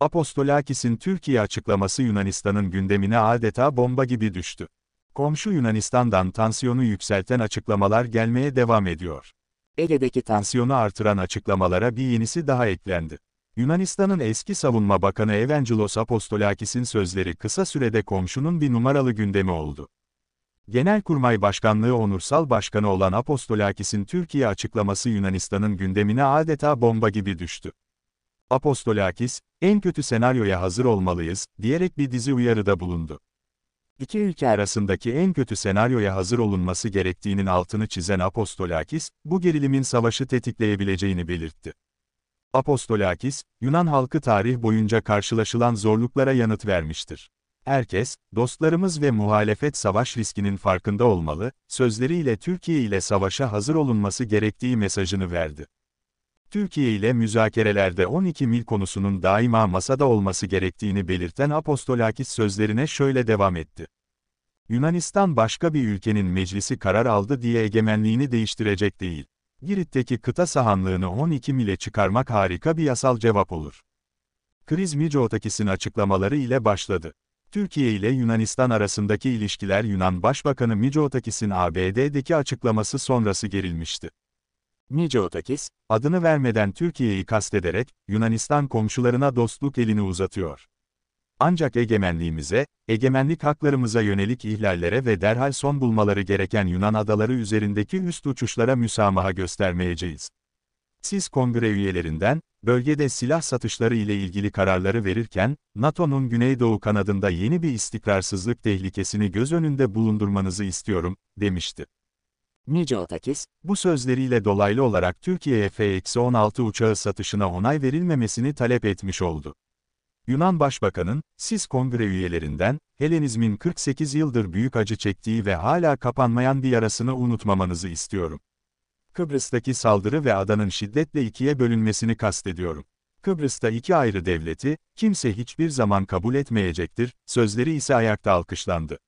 Apostolakis'in Türkiye açıklaması Yunanistan'ın gündemine adeta bomba gibi düştü. Komşu Yunanistan'dan tansiyonu yükselten açıklamalar gelmeye devam ediyor. Ege'deki tansiyonu artıran açıklamalara bir yenisi daha eklendi. Yunanistan'ın eski savunma bakanı Evangelos Apostolakis'in sözleri kısa sürede komşunun bir numaralı gündemi oldu. Genelkurmay Başkanlığı onursal başkanı olan Apostolakis'in Türkiye açıklaması Yunanistan'ın gündemine adeta bomba gibi düştü. Apostolakis, en kötü senaryoya hazır olmalıyız, diyerek bir dizi uyarıda bulundu. İki ülke arasındaki en kötü senaryoya hazır olunması gerektiğinin altını çizen Apostolakis, bu gerilimin savaşı tetikleyebileceğini belirtti. Apostolakis, Yunan halkı tarih boyunca karşılaşılan zorluklara yanıt vermiştir. Herkes, dostlarımız ve muhalefet savaş riskinin farkında olmalı, sözleriyle Türkiye ile savaşa hazır olunması gerektiği mesajını verdi. Türkiye ile müzakerelerde 12 mil konusunun daima masada olması gerektiğini belirten Apostolakis sözlerine şöyle devam etti. Yunanistan başka bir ülkenin meclisi karar aldı diye egemenliğini değiştirecek değil. Girit'teki kıta sahanlığını 12 mile çıkarmak harika bir yasal cevap olur. Kriz Micotakis'in açıklamaları ile başladı. Türkiye ile Yunanistan arasındaki ilişkiler Yunan Başbakanı Micotakis'in ABD'deki açıklaması sonrası gerilmişti. Nice Otakis, adını vermeden Türkiye'yi kastederek, Yunanistan komşularına dostluk elini uzatıyor. Ancak egemenliğimize, egemenlik haklarımıza yönelik ihlallere ve derhal son bulmaları gereken Yunan adaları üzerindeki üst uçuşlara müsamaha göstermeyeceğiz. Siz kongre üyelerinden, bölgede silah satışları ile ilgili kararları verirken, NATO'nun Güneydoğu kanadında yeni bir istikrarsızlık tehlikesini göz önünde bulundurmanızı istiyorum, demişti. Nice bu sözleriyle dolaylı olarak Türkiye'ye F-16 uçağı satışına onay verilmemesini talep etmiş oldu. Yunan Başbakanın, siz kongre üyelerinden, Helenizmin 48 yıldır büyük acı çektiği ve hala kapanmayan bir yarasını unutmamanızı istiyorum. Kıbrıs'taki saldırı ve adanın şiddetle ikiye bölünmesini kastediyorum. Kıbrıs'ta iki ayrı devleti, kimse hiçbir zaman kabul etmeyecektir, sözleri ise ayakta alkışlandı.